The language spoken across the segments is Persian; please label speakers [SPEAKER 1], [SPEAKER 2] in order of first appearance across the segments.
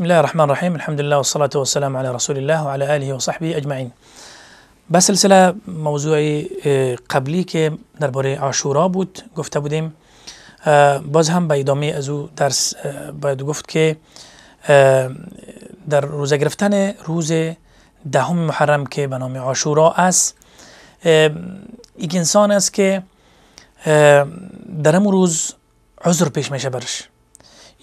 [SPEAKER 1] بسم الله الرحمن الرحيم الحمد لله والصلاة والسلام على رسول الله وعلى آله وصحبه أجمعين به سلسله موضوع قبلی که درباره عاشورا بود گفته بودیم باز هم به ادامه از او درس باید گفت که در روزه گرفتن روز دهم محرم که به نام عاشورا است یک انسان است که در امروز روز عذر پیش میشه برش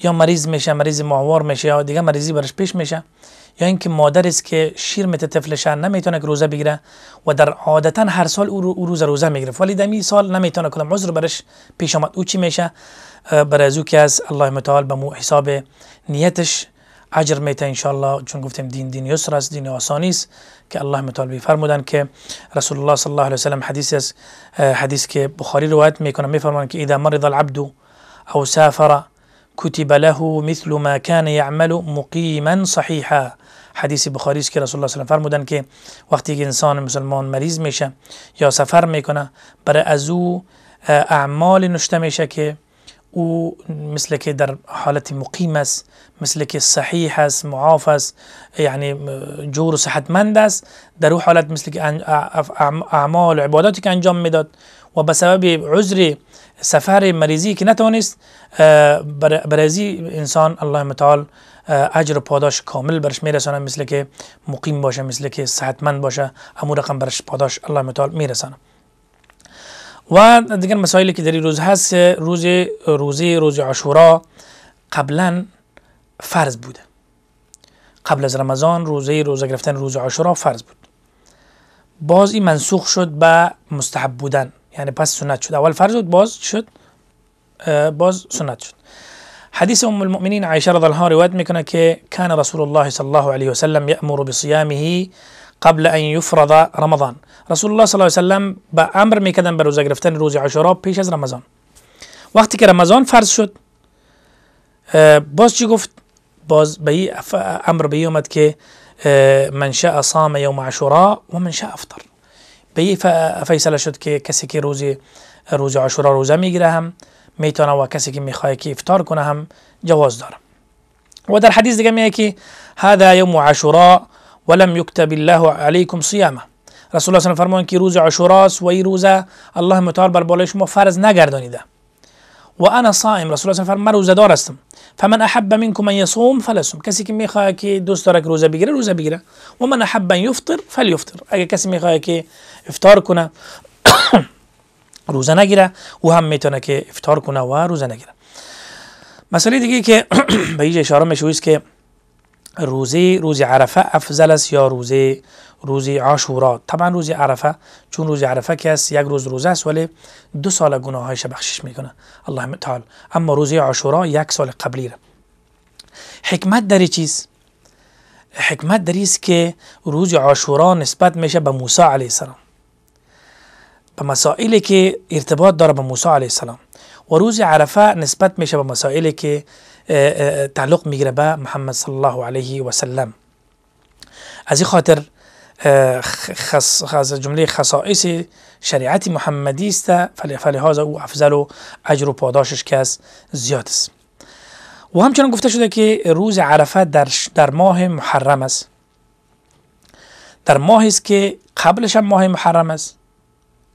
[SPEAKER 1] یا مریض میشه مریض معوار میشه یا دیگه مریضی برش پیش میشه یا اینکه مادر است که شیر مت طفلش نمیتونه که روزه بگیره و در عادتا هر سال او, رو روزه روزه میگیره ولی دمی سال نمیتونه کلم عذر برش پیش آمد او چی میشه برای او که از الله متعال به مو حساب نیتش اجر میته الله چون گفتیم دین دین یسر است دین آسانی است که الله متعال فرمودن که رسول الله صلی الله علیه وسلم حدیث است حدیث که بخاری روایت میکنه میفرمان که اذا مرض العبد او سافر كتب له مثل ما كان يعمل مقيما صحيحا حدیث بخاری است که رسول الله صلی الله علیه و فرمودن که وقتی که انسان مسلمان مریض میشه یا سفر میکنه برای از او اه، اعمال نشته میشه که او مثل که در حالت مقیم است مثل که صحیح است معاف است یعنی اه، جور و صحتمند است در او حالت مثل که اه، اعمال و عباداتی که انجام میداد و به سبب عذر سفر مریضی که نتوانست برازی انسان الله متعال اجر و پاداش کامل برش میرسانه مثل که مقیم باشه مثل که صحتمند باشه همون رقم برش پاداش الله متعال میرسانه و دیگر مسائلی که در روز هست روز روزی روز عاشورا قبلا فرض بوده قبل از رمضان روزه روزه گرفتن روز عاشورا فرض بود باز این منسوخ شد به مستحب بودن یعنی يعني پس سنت شد اول فرض بود باز شد آه، باز سنت شد حديث أم المؤمنين عائشة رضی الله عنها روایت میکنه كي كان رسول الله صلى الله عليه وسلم يأمر بصيامه قبل أن يفرض رمضان رسول الله صلى الله عليه وسلم بأمر به روزه گرفتن روز عاشورا پیش از رمضان وقتی که رمضان فرض شد آه، باز چی گفت باز به امر به اومد که آه، من شاء صام يوم عاشوراء ومن شاء افطر به این فیصله شد که کسی که روز روز عاشورا روزه میگیره هم میتونه و کسی که میخواد که افطار کنه هم جواز داره و در حدیث دیگه میگه که هذا یوم عاشورا ولم یکتب الله علیکم صیامه رسول الله صلی الله که روز عاشورا و این روزه الله متعال بر بالای شما فرض نگردانیده و انا صائم رسول الله صلی الله علیه و روزه دارستم. فمن أحب منكم أن يصوم فلصوم کسی که میخواد که دوست داره که روزه بگیره روزه بگیره و احب ان يفطر فليفطر اگه كسي مي خاكي افطار كنا روزه نگیره وهم هم میتونه افطار كنا و روزه مسألة مسئله كي بيجي به ایج اشاره میشه که روزه روز عرفه افضل است یا روزه روز عاشورا طبعا روز عرفه چون روز عرفه که است یک روز روزه است ولی دو سال گناهایش بخشش میکنه الله متعال. اما روز عاشورا یک سال قبلی را حکمت در چیز حکمت در است که روز عاشورا نسبت میشه به موسی علیه السلام به مسائلی که ارتباط داره به موسی علیه السلام و روز عرفه نسبت میشه به مسائلی که آه، آه، تعلق میگیره به محمد صلی الله علیه و سلم از این خاطر آه، خص جمله خصائص شریعت محمدی است فلهذا او افضل و اجر و پاداشش کس زیاد است و همچنان گفته شده که روز عرفه در, در ماه محرم است در ماه است که قبلش هم ماه محرم است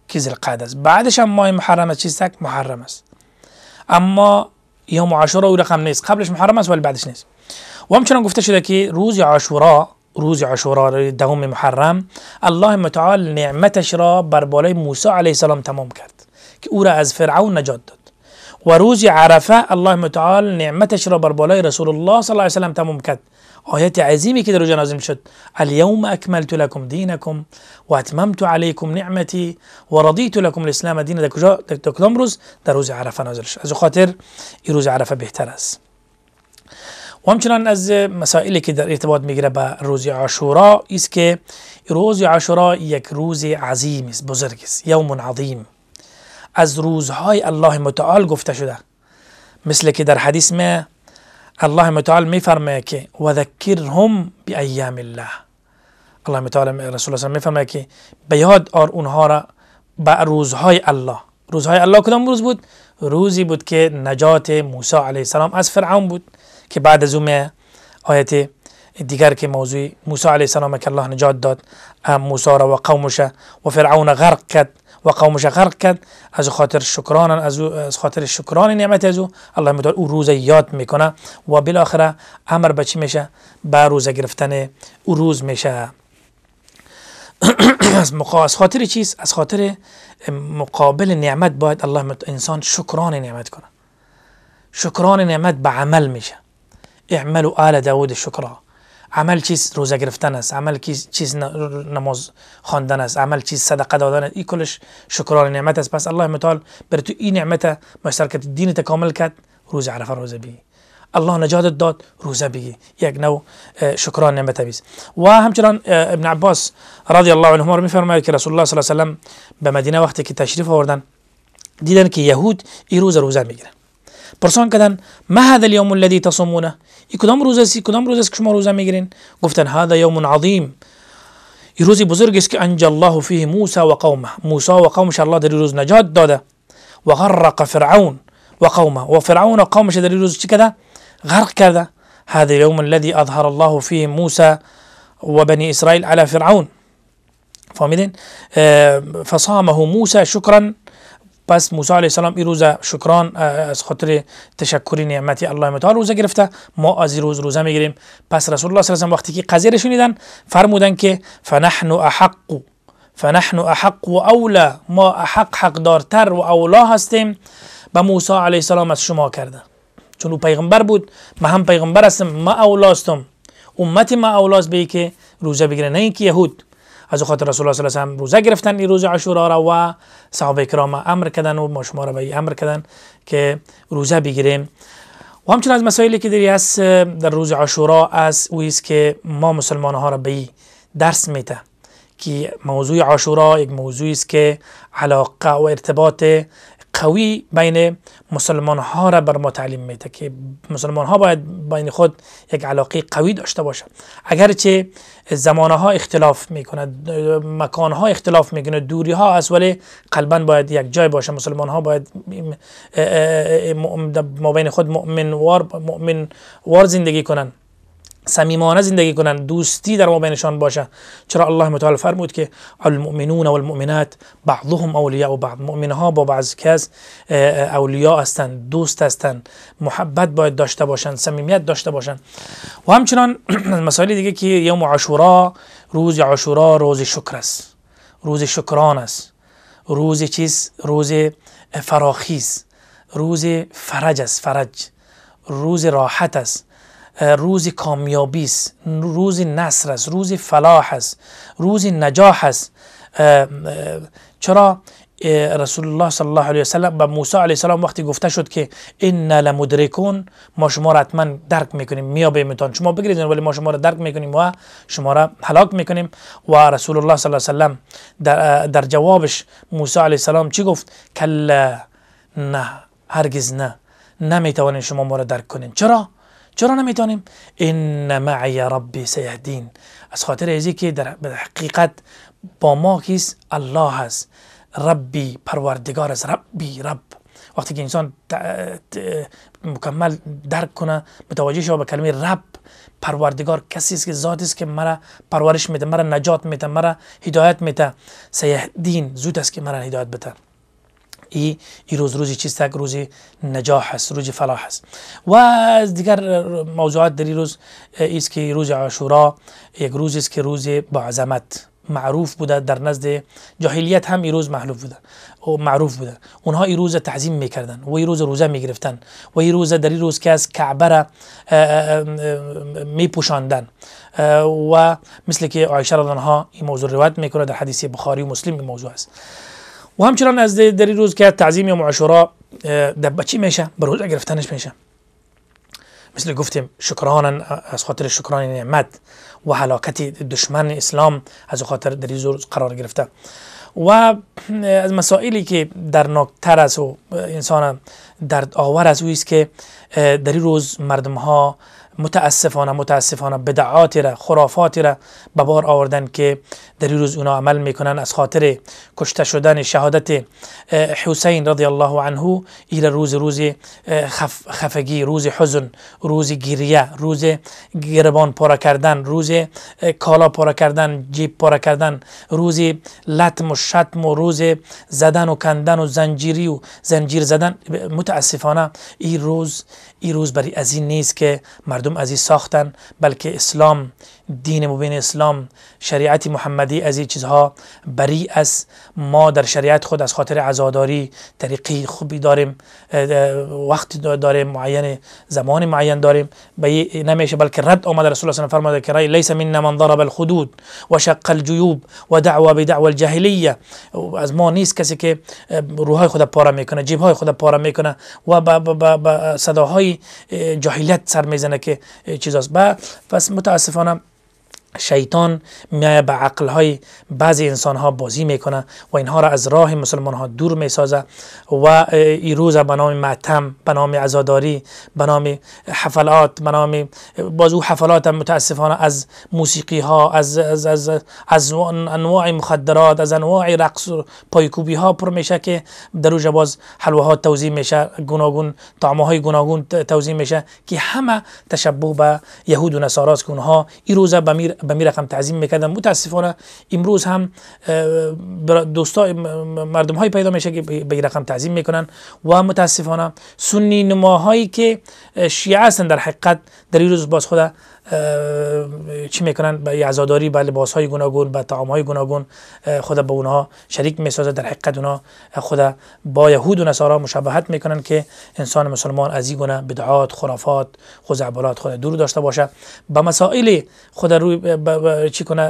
[SPEAKER 1] که ذوالقعده است بعدش هم ماه محرم است چیز محرم است اما يوم عاشوراء ولا خميس قبلش محرم است ولی بعدش نیست و همچنان گفته شده که روز عاشورا روز عاشورا دهم محرم الله متعال نعمتش را بر بالای موسی علیه السلام تمام کرد که او را از فرعون نجات داد وروزي عرفة اللهم تعالى نعمتش را بر بالای رسول الله صلی الله علیه وسلم تموم کرد آیت عظیمی که در روزه نازل شد الیوم اکملت لکم دینکم و اتممت علیکم نعمتی و رضیت لکم الاسلام دین در کجا در کدام روز در روز عرفه نازل شد از خاطر این روز عرفه بهتر است و همچنان از مسائلی که در ارتباط میگیره به روز عاشورا است که روز عاشورا یک روز عظیم است بزرگ است یوم عظیم از روزهای الله متعال گفته شده مثل که در حدیث می الله متعال میفرمه که و ذکرهم بایام الله الله متعال رسول الله میفرمه که به یاد آر اونها را به روزهای الله روزهای الله کدام روز بود روزی بود که نجات موسی علیه السلام از فرعون بود که بعد از اون آیه دیگر که موضوع موسی علیه السلام که الله نجات داد موسی را و قومش و فرعون غرق کرد و قومش غرق کرد از خاطر شکران از, از خاطر شکران نعمت از او الله متعال او روز یاد میکنه و بالاخره امر به چی میشه به روزه گرفتن او روز میشه از, از خاطر چیز از خاطر مقابل نعمت باید الله انسان شکران نعمت کنه شکران نعمت به عمل میشه اعملوا آل داود شکران عمل چیز روزه گرفتن است عمل چیز نماز خواندن است عمل چیز صدقه دادن است این کلش شکران نعمت است پس الله متعال بر تو این نعمت مشترکت کرد دین تکامل کرد روز عرفه روزه بگی الله نجاتت داد روزه بگی یک نوع شکران نعمت و همچنان ابن عباس رضی الله عنهما رو که رسول الله صلی الله علیه و به مدینه وقتی که تشریف آوردن دیدن که یهود این روز روزه میگیرن پرسان کردن ما هذا اليوم الذي تصومونه ای کدام روز است کدام روز است که شما روزه میگیرین گفتن هذا یوم عظیم ای روز بزرگ است که انجا الله فيه موسی و قومه موسی و قومش الله در روز نجات داده و غرق فرعون و قومه و فرعون و قومش در روز چی کرده غرق کرده هذا اليوم الذي اظهر الله فيه موسى وبني اسرائيل على فرعون فهمیدین اه، فصامه موسى شكرا پس موسی علیه السلام این روز شکران از خاطر تشکر نعمت الله متعال روزه گرفته ما از روز روزه میگیریم پس رسول الله صلی الله علیه وقتی که قضیه رو شنیدن فرمودن که فنحن احق فنحن احق و اولا ما احق حقدارتر و اولا هستیم به موسی علیه السلام از شما کرده چون او پیغمبر بود ما هم پیغمبر هستم ما اولا امت ما اولاست به که روزه بگیره نه اینکه یهود از خاطر رسول الله صلی الله علیه و روزه گرفتن این روز عاشورا را و صحابه کرام امر کردن و ما شما را به امر کردن که روزه بگیریم و همچنین از مسائلی که داری است در روز عاشورا از او است که ما مسلمان ها را به درس میته که موضوع عاشورا یک موضوعی است که علاقه و ارتباط قوی بین مسلمان ها را بر ما تعلیم میده که مسلمان ها باید بین خود یک علاقه قوی داشته باشند اگرچه زمانه ها اختلاف کند، مکان ها اختلاف میکنه دوری ها از ولی قلبا باید یک جای باشه مسلمان ها باید ما خود مؤمن وار, مؤمن وار زندگی کنند صمیمانه زندگی کنند دوستی در ما بینشان باشه چرا الله متعال فرمود که المؤمنون و المؤمنات بعضهم اولیاء و بعض مؤمنها با بعض کس اولیاء هستند دوست هستند محبت باید داشته باشند صمیمیت داشته باشند و همچنان مسائل دیگه که یوم عاشورا روز عاشورا روز شکر است روز شکران است روز چیز روز فراخیز روز فرج است فرج روز راحت است روز کامیابی است روز نصر است روز فلاح است روز نجاح است چرا رسول الله صلی الله علیه وسلم به موسی علیه السلام وقتی گفته شد که ان لمدرکون ما شما را حتما درک میکنیم میابیمتان شما بگریزین ولی ما شما را درک میکنیم و شما را هلاک میکنیم و رسول الله صلی الله علیه وسلم در, جوابش موسی علیه السلام چی گفت کلا نه هرگز نه نمیتوانین شما ما را درک کنیم چرا چرا نمیتونیم ان معی ربی سیهدین از خاطر ازی که در حقیقت با ما کیست الله هست ربی پروردگار است ربی رب وقتی که انسان مکمل درک کنه متوجه شو به کلمه رب پروردگار کسی است که ذات است که مرا پرورش میده مرا نجات میده مرا هدایت میده سیهدین زود است که مرا هدایت بده ای, ای روز روزی چیست روز نجاح است روز فلاح است و از دیگر موضوعات در این روز است که روز عاشورا یک روز است که روز با عظمت معروف بوده در نزد جاهلیت هم روز محلوف بوده و معروف بوده اونها روز تعظیم میکردن و روز روزه میگرفتن و روز در روز که از کعبه را میپوشاندن و مثل که عایشه رضی الله این موضوع روایت میکنه در حدیث بخاری و مسلم این موضوع است و همچنان از در این روز که تعظیم معاشورا در بچی میشه بر روزه گرفتنش میشه مثل گفتیم شکران از خاطر شکران نعمت و حلاکت دشمن اسلام از خاطر در روز قرار گرفته و از مسائلی که در ناکتر است و انسان درد آور از او است که در این روز مردم ها متاسفانه متاسفانه بدعاتی را خرافاتی را به بار آوردن که در این روز اونا عمل میکنن از خاطر کشته شدن شهادت حسین رضی الله عنه این روز روز خف خفگی روز حزن روز گریه روز گربان پاره کردن روز کالا پاره کردن جیب پاره کردن روز لطم و شتم و روز زدن و کندن و زنجیری و زنجیر زدن متاسفانه این روز این روز برای از این نیست که مردم مردم از این ساختن بلکه اسلام دین مبین اسلام شریعت محمدی از این چیزها بری است ما در شریعت خود از خاطر عزاداری طریقی خوبی داریم وقت داریم معین زمان معین داریم به نمیشه بلکه رد آمده رسول الله فرموده که لیس منا من ضرب الخدود و شق الجیوب و دعوه به الجاهلیه از ما نیست کسی که روحای خود پاره میکنه جیب های خود پاره میکنه و با صداهای جاهلیت سر میزنه که چیزاست پس متاسفانه شیطان میایه به عقل های بعضی انسان ها بازی میکنه و اینها را از راه مسلمان ها دور میسازه و این روز به نام معتم به نام عزاداری به نام حفلات به نام باز او حفلات هم متاسفانه از موسیقی ها از از از, از انواع مخدرات از انواع رقص پایکوبی ها پر میشه که در روز باز حلوه ها توزیع میشه گوناگون طعم های گوناگون توزیع میشه که همه تشبه به یهود و است که اونها این روزه به به می رقم تعظیم میکنند متاسفانه امروز هم دوستا مردم های پیدا میشه که به رقم تعظیم میکنن و متاسفانه سنی نماهایی که شیعه هستند در حقیقت در این روز باز خود چی میکنن به عزاداری به لباس های گوناگون به طعام های گوناگون خود به اونها شریک میسازه در حقیقت اونها خود با یهود و نصارا مشابهت میکنن که انسان مسلمان از این گونه بدعات خرافات خزعبلات خود دور داشته باشه به مسائل خود روی چی کنه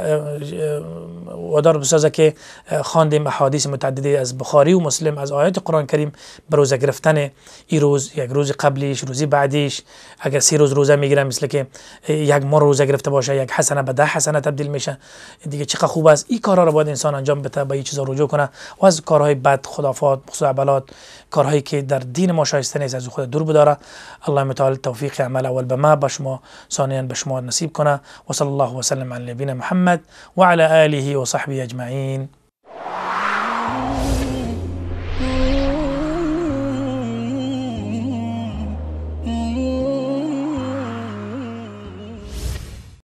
[SPEAKER 1] وادار بسازه که خواندیم احادیث متعددی از بخاری و مسلم از آیات قرآن کریم به روزه گرفتن این روز یک روز قبلیش روزی بعدیش اگر سی روز روزه میگیرم مثل که یک مر روزه گرفته باشه یک حسنه به ده حسنه تبدیل میشه دیگه چقدر خوب است این کارا رو باید انسان انجام بده به این چیزا رجوع کنه و از کارهای بد خدافات عبلات کارهایی که در دین ما شایسته نیست از خود دور بداره الله متعال توفیق عمل اول به ما به شما ثانیا به شما نصیب کنه و صلی الله و وسلم على نبينا محمد وعلى آله وصحبه أجمعين